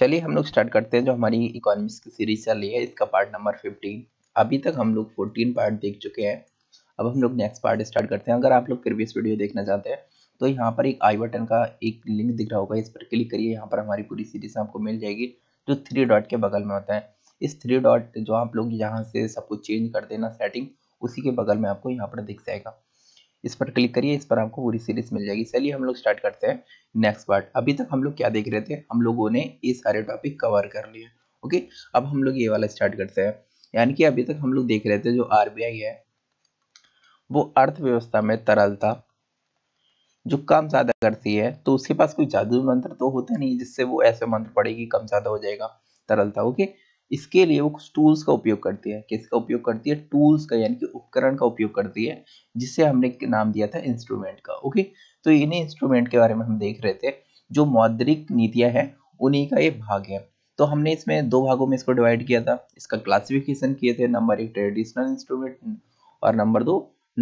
चलिए हम लोग स्टार्ट करते हैं जो हमारी इकोनॉमिक्स की सीरीज चल रही है इसका पार्ट नंबर फिफ्टीन अभी तक हम लोग फोर्टीन पार्ट देख चुके हैं अब हम लोग नेक्स्ट पार्ट स्टार्ट करते हैं अगर आप लोग प्रीवियस वीडियो देखना चाहते हैं तो यहाँ पर एक आई बटन का एक लिंक दिख रहा होगा इस पर क्लिक करिए यहाँ पर हमारी पूरी सीरीज आपको मिल जाएगी जो थ्री डॉट के बगल में होता है इस थ्री डॉट जो आप लोग यहाँ से सब कुछ चेंज कर देना सेटिंग उसी के बगल में आपको यहाँ पर दिख जाएगा इस पर क्लिक करिए इस पर आपको पूरी सीरीज मिल जाएगी चलिए हम लोग स्टार्ट करते हैं नेक्स्ट पार्ट अभी तक हम लोग क्या देख रहे थे हम लोगों ने ये सारे टॉपिक कवर कर लिए ओके अब हम लोग ये वाला स्टार्ट करते हैं यानी कि अभी तक हम लोग देख रहे थे जो आर है वो अर्थव्यवस्था में तरलता जो कम ज़्यादा करती है तो उसके पास कोई जादू मंत्र तो होता नहीं जिससे वो ऐसे मंत्र पड़ेगी कम ज़्यादा हो जाएगा तरलता ओके okay? इसके लिए वो कुछ टूल्स का उपयोग करती है किसका उपयोग करती है टूल्स का यानी कि उपकरण का उपयोग करती है जिसे हमने नाम दिया था इंस्ट्रूमेंट का ओके तो इन्हीं इंस्ट्रूमेंट के बारे में हम देख रहे थे जो मौद्रिक नीतियाँ हैं उन्हीं का ये भाग है तो हमने इसमें दो भागों में इसको डिवाइड किया था इसका क्लासिफिकेशन किए थे नंबर एक ट्रेडिशनल इंस्ट्रूमेंट और नंबर दो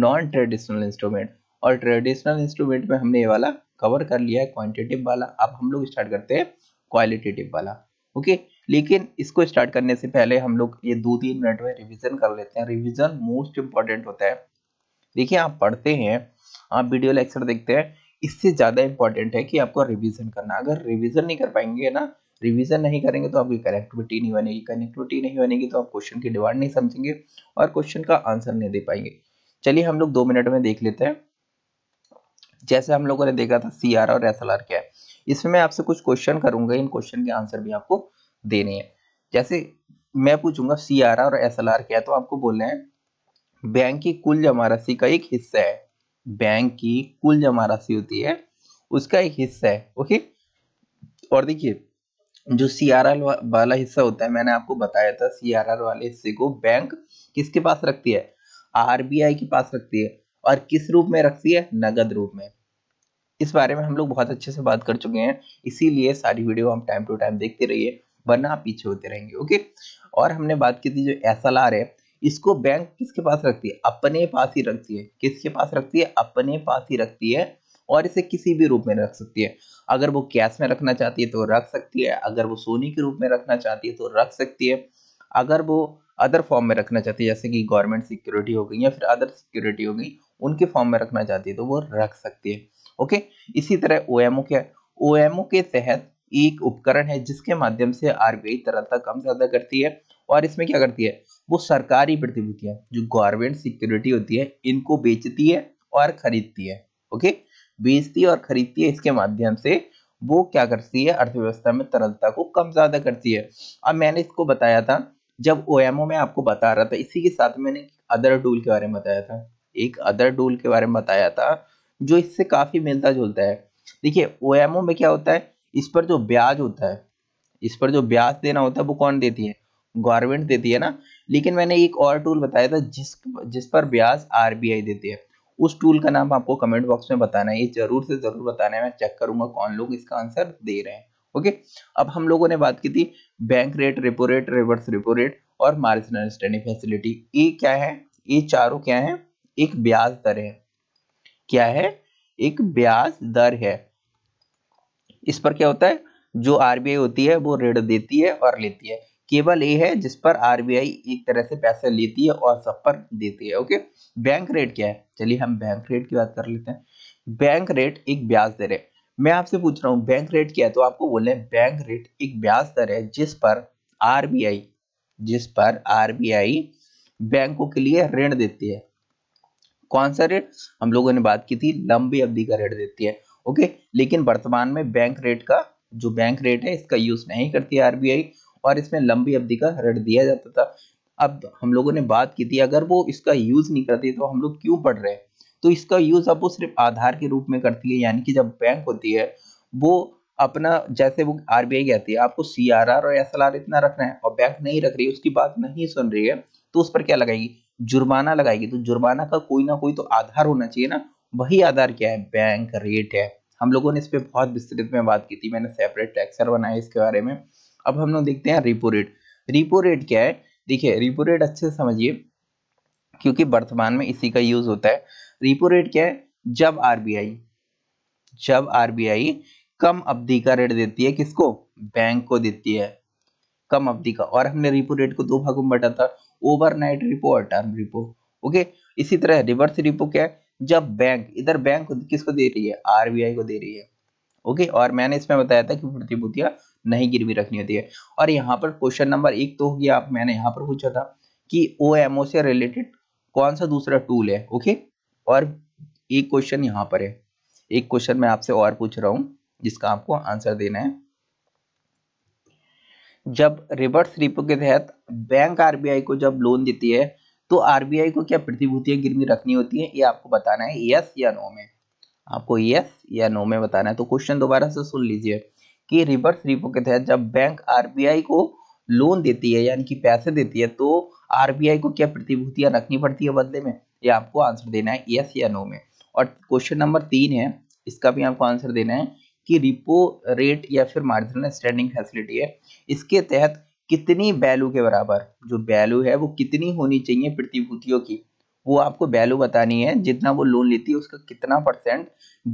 नॉन ट्रेडिशनल इंस्ट्रूमेंट और ट्रेडिशनल इंस्ट्रूमेंट में हमने ये वाला कवर कर लिया है क्वान्टिटिव वाला अब हम लोग स्टार्ट करते हैं क्वालिटेटिव वाला ओके लेकिन इसको स्टार्ट करने से पहले हम लोग ये दो तीन मिनट में रिविजन कर लेते हैं रिविजन मोस्ट इम्पॉर्टेंट होता है देखिए आप पढ़ते हैं आप वीडियो लेक्चर देखते हैं इससे ज़्यादा इम्पोर्टेंट है कि आपको रिविजन करना अगर रिविजन नहीं कर पाएंगे ना रिविजन नहीं करेंगे तो आपकी कनेक्टिविटी नहीं बनेगी कनेक्टिविटी नहीं बनेगी तो आप क्वेश्चन की डिमांड नहीं समझेंगे और क्वेश्चन का आंसर नहीं दे पाएंगे चलिए हम लोग दो मिनट में देख लेते हैं जैसे हम लोगों ने देखा था सी और एस क्या है इसमें मैं आपसे कुछ क्वेश्चन करूंगा इन क्वेश्चन के आंसर भी आपको देनी है जैसे मैं पूछूंगा सी आर और एस एल आर क्या है तो आपको बोलना है बैंक की कुल जमा राशि का एक हिस्सा है बैंक की कुल जमा राशि होती है उसका एक हिस्सा है ओके और देखिए जो सी आर आर वाला हिस्सा होता है मैंने आपको बताया था सी आर आर वाले हिस्से को बैंक किसके पास रखती है आरबीआई के पास रखती है और किस रूप में रखती है नगद रूप में इस बारे में हम लोग बहुत अच्छे से बात कर चुके हैं इसीलिए सारी वीडियो हम टाइम टू टाइम देखते रहिए वरना आप पीछे होते रहेंगे ओके और हमने बात की थी जो एस है इसको बैंक किसके पास रखती है अपने पास ही रखती है किसके पास रखती है अपने पास ही रखती है और इसे किसी भी रूप में रख सकती है अगर वो कैश में रखना चाहती है तो रख सकती है अगर वो सोने के रूप में रखना चाहती है तो रख सकती है अगर वो अदर फॉर्म में रखना चाहती है जैसे कि गवर्नमेंट सिक्योरिटी हो गई या फिर अदर सिक्योरिटी हो गई उनके फॉर्म में रखना चाहती है तो वो रख सकती है ओके इसी तरह ओ एम ओ के ओ एम ओ के तहत एक उपकरण है जिसके माध्यम से आरबीआई तरलता कम ज्यादा करती है और इसमें क्या करती है वो सरकारी प्रतिभूतियां जो गवर्नमेंट सिक्योरिटी होती है इनको बेचती है और खरीदती है ओके बेचती है और खरीदती है इसके माध्यम से वो क्या करती है अर्थव्यवस्था में तरलता को कम ज्यादा करती है अब मैंने इसको बताया था जब ओ में आपको बता रहा था इसी के साथ मैंने अदर टूल के बारे में बताया था एक अदर टूल के बारे में बताया था जो इससे काफी मिलता जुलता है देखिए ओ में क्या होता है इस पर जो ब्याज होता है इस पर जो ब्याज देना होता है वो कौन देती है गवर्नमेंट देती है ना लेकिन मैंने एक और टूल बताया था जिस जिस पर ब्याज आरबीआई देती है उस टूल का नाम आपको कमेंट बॉक्स में बताना है ये जरूर से जरूर बताना है मैं चेक करूंगा कौन लोग इसका आंसर दे रहे हैं ओके अब हम लोगों ने बात की थी bank rate repo rate reverse repo rate और मार्जिनल स्टैंडिंग फैसिलिटी ये क्या है ये चारों क्या है एक ब्याज दर है क्या है एक ब्याज दर है इस पर क्या होता है जो आरबीआई होती है वो ऋण देती है और लेती है केवल ये है जिस पर आरबीआई एक तरह से पैसे लेती है और सब पर देती है ओके बैंक रेट क्या है चलिए हम बैंक रेट की बात कर लेते हैं बैंक रेट एक ब्याज दर है मैं आपसे पूछ रहा हूँ बैंक रेट क्या है तो आपको बोले बैंक रेट एक ब्याज दर है जिस पर आरबीआई जिस पर आरबीआई बैंकों के लिए ऋण देती है कौन सा रेट हम लोगों ने बात की थी लंबी अवधि का रेट देती है ओके लेकिन वर्तमान में बैंक रेट का जो बैंक रेट है इसका यूज नहीं करती आरबीआई और इसमें लंबी अवधि का ऋण दिया जाता था अब हम लोगों ने बात की थी अगर वो इसका यूज नहीं करती तो हम लोग क्यों पढ़ रहे हैं तो इसका यूज अब वो सिर्फ आधार के रूप में करती है यानी कि जब बैंक होती है वो अपना जैसे वो आरबीआई कहती है आपको सी आर आर और एस एल आर इतना रखना है और बैंक नहीं रख रही है उसकी बात नहीं सुन रही है तो उस पर क्या लगाएगी जुर्माना लगाएगी तो जुर्माना का कोई ना कोई तो आधार होना चाहिए ना वही आधार क्या है बैंक रेट है हम लोगों ने इस पर बहुत विस्तृत में बात की थी मैंने सेपरेट टैक्सर बनाया इसके बारे में अब हम लोग देखते हैं रिपो रेट रिपो रेट क्या है देखिए रिपो रेट अच्छे से समझिए क्योंकि वर्तमान में इसी का यूज होता है रिपो रेट क्या है जब आरबीआई जब आरबीआई कम अवधि का रेट देती है किसको बैंक को देती है कम अवधि का और हमने रिपो रेट को दो भागों में बटा था ओवरनाइट रिपो और टर्म रिपो ओके इसी तरह रिवर्स रिपो क्या है जब बैंक इधर बैंक किसको दे रही है आरबीआई को दे रही है ओके और मैंने इसमें बताया था कि प्रतिभूतियां नहीं गिरवी रखनी होती है और यहाँ पर क्वेश्चन नंबर एक तो हो गया मैंने यहाँ पर पूछा था कि ओ से रिलेटेड कौन सा दूसरा टूल है ओके और एक क्वेश्चन यहाँ पर है एक क्वेश्चन मैं आपसे और पूछ रहा हूँ जिसका आपको आंसर देना है जब रिवर्स रिपो के तहत बैंक आरबीआई को जब लोन देती है तो आरबीआई को क्या प्रतिभूतियां गिरवी रखनी होती है ये आपको बताना है यस या नो में आपको यस या नो में बताना है तो क्वेश्चन दोबारा से सुन लीजिए कि रिवर्स रिपो के तहत जब बैंक आरबीआई को लोन देती है यानी कि पैसे देती है तो आरबीआई को क्या प्रतिभूतियां रखनी पड़ती है बदले में ये आपको आंसर देना है यस या नो में और क्वेश्चन नंबर तीन है इसका भी आपको आंसर देना है कि रिपो रेट या फिर मार्जिनल स्टैंडिंग फैसिलिटी है इसके तहत कितनी वैल्यू के बराबर जो वैल्यू है वो कितनी होनी चाहिए प्रतिभूतियों की वो आपको वैल्यू बतानी है जितना वो लोन लेती है उसका कितना परसेंट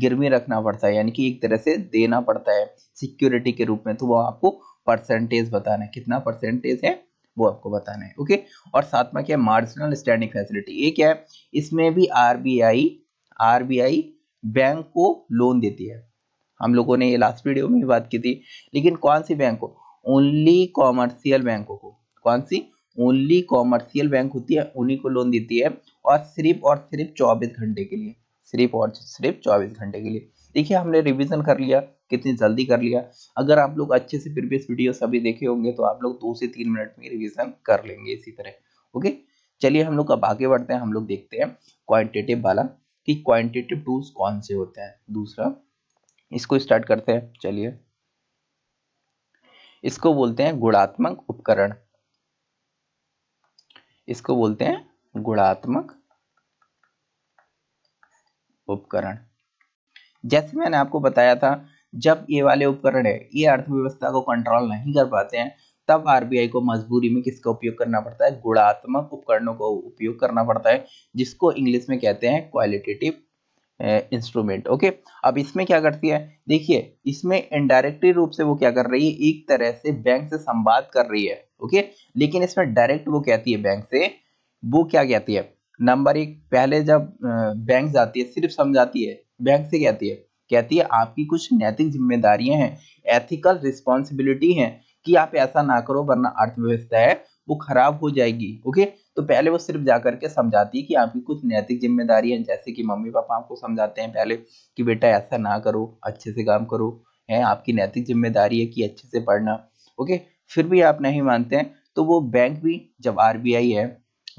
गिरवी रखना पड़ता है यानी कि एक तरह से देना पड़ता है सिक्योरिटी के रूप में तो वो आपको परसेंटेज बताना है कितना परसेंटेज है वो आपको बताना है ओके और साथ में क्या है मार्जिनल स्टैंडिंग फैसिलिटी ये क्या है इसमें भी आरबीआई आरबीआई बैंक को लोन देती है हम लोगों ने ये लास्ट वीडियो में भी बात की थी लेकिन कौन सी बैंक को ओनली कॉमर्शियल बैंकों को कौन सी ओनली कॉमर्शियल बैंक होती है उन्हीं को लोन देती है और सिर्फ और सिर्फ चौबीस घंटे के लिए सिर्फ और सिर्फ चौबीस घंटे के लिए देखिए हमने रिवीजन कर लिया कितनी जल्दी कर लिया अगर आप लोग अच्छे से प्रीवियस वीडियो सभी देखे होंगे तो आप लोग दो से तीन मिनट में रिविजन कर लेंगे इसी तरह ओके चलिए हम लोग अब आगे बढ़ते हैं हम लोग देखते हैं क्वान्टिटिव वाला कि क्वान्टिटिव टूल्स कौन से होते हैं दूसरा इसको स्टार्ट करते हैं चलिए इसको बोलते हैं गुणात्मक उपकरण इसको बोलते हैं गुणात्मक उपकरण जैसे मैंने आपको बताया था जब ये वाले उपकरण है ये अर्थव्यवस्था को कंट्रोल नहीं कर पाते हैं तब आरबीआई को मजबूरी में किसका उपयोग करना पड़ता है गुणात्मक उपकरणों का उपयोग करना पड़ता है जिसको इंग्लिश में कहते हैं क्वालिटेटिव इंस्ट्रूमेंट ओके अब इसमें क्या करती है देखिए इसमें इनडायरेक्टली रूप से वो क्या कर रही है एक तरह से बैंक से संवाद कर रही है ओके लेकिन इसमें डायरेक्ट वो कहती है बैंक से वो क्या कहती है नंबर एक पहले जब बैंक जाती है सिर्फ समझाती है बैंक से कहती है कहती है आपकी कुछ नैतिक जिम्मेदारियां हैं एथिकल रिस्पॉन्सिबिलिटी है कि आप ऐसा ना करो वरना अर्थव्यवस्था है वो खराब हो जाएगी ओके तो पहले वो सिर्फ जा करके समझाती है कि आपकी कुछ नैतिक जिम्मेदारी है जैसे कि मम्मी पापा आपको समझाते हैं पहले कि बेटा ऐसा ना करो अच्छे से काम करो है आपकी नैतिक जिम्मेदारी है कि अच्छे से पढ़ना ओके फिर भी आप नहीं मानते हैं तो वो बैंक भी जब आर है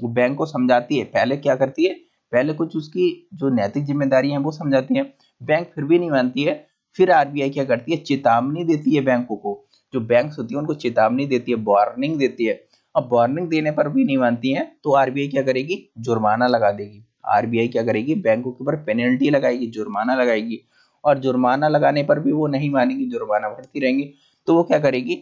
वो बैंक को समझाती है पहले क्या करती है पहले कुछ उसकी जो नैतिक जिम्मेदारी है वो समझाती है बैंक फिर भी नहीं मानती है फिर आरबीआई क्या करती है चेतावनी देती है बैंकों को जो बैंक होती है उनको चेतावनी देती है वार्निंग देती है अब वार्निंग देने पर भी नहीं मानती हैं तो आरबीआई क्या करेगी जुर्माना लगा देगी आरबीआई क्या करेगी बैंकों के ऊपर पेनल्टी लगाएगी जुर्माना लगाएगी और जुर्माना लगाने पर भी वो नहीं मानेगी जुर्माना भरती रहेंगी तो वो क्या करेगी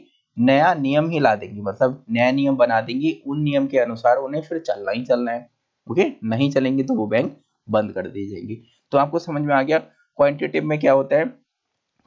नया नियम ही ला देंगी मतलब नया नियम बना देंगी उन नियम के अनुसार उन्हें फिर चलना ही चलना है ओके नहीं चलेंगे तो वो बैंक बंद कर दी जाएगी तो आपको समझ में आ गया क्वान्टिटिव में क्या होता है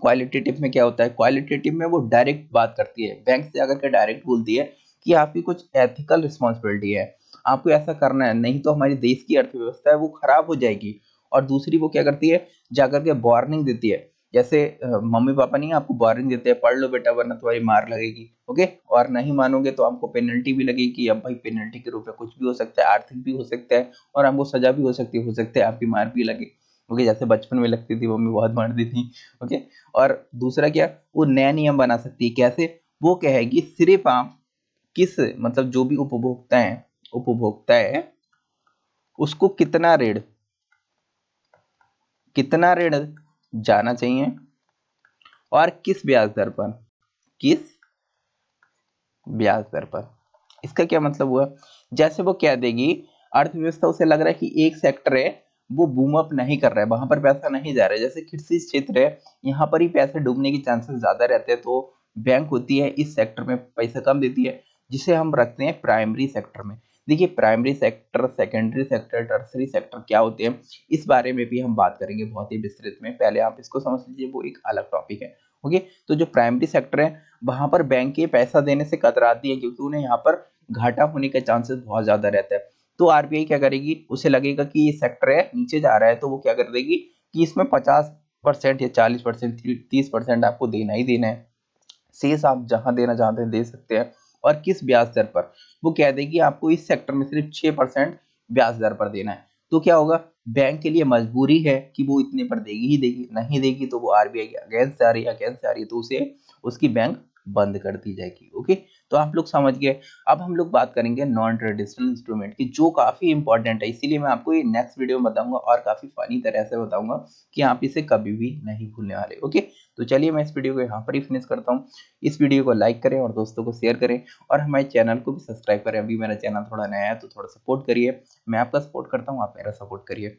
क्वालिटेटिव में क्या होता है क्वालिटेटिव में वो डायरेक्ट बात करती है बैंक से अगर के डायरेक्ट बोलती है कि आपकी कुछ एथिकल रिस्पॉन्सिबिलिटी है आपको ऐसा करना है नहीं तो हमारी देश की अर्थव्यवस्था है वो खराब हो जाएगी और दूसरी वो क्या करती है जाकर के वार्निंग देती है जैसे मम्मी पापा नहीं आपको वार्निंग देते हैं पढ़ लो बेटा वरना तुम्हारी मार लगेगी ओके और नहीं मानोगे तो आपको पेनल्टी भी लगेगी अब भाई पेनल्टी के रूप में कुछ भी हो सकता है आर्थिक भी हो सकता है और आपको सजा भी हो सकती हो सकता है आपकी मार भी लगे ओके जैसे बचपन में लगती थी मम्मी बहुत मारती थी ओके और दूसरा क्या वो नया नियम बना सकती है कैसे वो कहेगी सिर्फ आप किस मतलब जो भी उपभोक्ता है उपभोक्ता है उसको कितना ऋण कितना ऋण जाना चाहिए और किस ब्याज दर पर किस ब्याज दर पर इसका क्या मतलब हुआ जैसे वो क्या देगी अर्थव्यवस्था उसे लग रहा है कि एक सेक्टर है वो बूम अप नहीं कर रहा है वहां पर पैसा नहीं जा रहा है जैसे कृषि क्षेत्र है यहाँ पर ही पैसे डूबने के चांसेस ज्यादा रहते हैं तो बैंक होती है इस सेक्टर में पैसा कम देती है जिसे हम रखते हैं प्राइमरी सेक्टर में देखिए primary sector secondary sector tertiary sector क्या होते हैं इस बारे में भी हम बात करेंगे बहुत ही विस्तृत में पहले आप इसको समझ लीजिए वो एक अलग टॉपिक है ओके तो जो प्राइमरी सेक्टर है वहां पर बैंक के पैसा देने से कतराती है क्योंकि उन्हें यहाँ पर घाटा होने के चांसेस बहुत ज्यादा रहता है तो आरबीआई क्या करेगी उसे लगेगा कि ये सेक्टर है नीचे जा रहा है तो वो क्या कर देगी कि इसमें पचास परसेंट या चालीस परसेंट तीस परसेंट आपको देना ही देना है शेष आप जहां देना चाहते हैं दे सकते हैं और किस ब्याज दर पर वो कह देगी आपको इस सेक्टर में सिर्फ छह परसेंट ब्याज दर पर देना है तो क्या होगा बैंक के लिए मजबूरी है कि वो इतने पर देगी ही देगी नहीं देगी तो वो आरबीआई अगेंस्ट आ रही है अगेंस्ट आ रही है तो उसे उसकी बैंक बंद कर दी जाएगी ओके तो आप लोग समझ गए अब हम लोग बात करेंगे नॉन ट्रेडिशनल इंस्ट्रूमेंट की जो काफ़ी इंपॉर्टेंट है इसीलिए मैं आपको ये नेक्स्ट वीडियो में बताऊंगा और काफ़ी फनी तरह से बताऊंगा कि आप इसे कभी भी नहीं भूलने वाले ओके तो चलिए मैं इस वीडियो को यहाँ पर ही फिनिश करता हूँ इस वीडियो को लाइक करें और दोस्तों को शेयर करें और हमारे चैनल को भी सब्सक्राइब करें अभी मेरा चैनल थोड़ा नया है तो थोड़ा सपोर्ट करिए मैं आपका सपोर्ट करता हूँ आप मेरा सपोर्ट करिए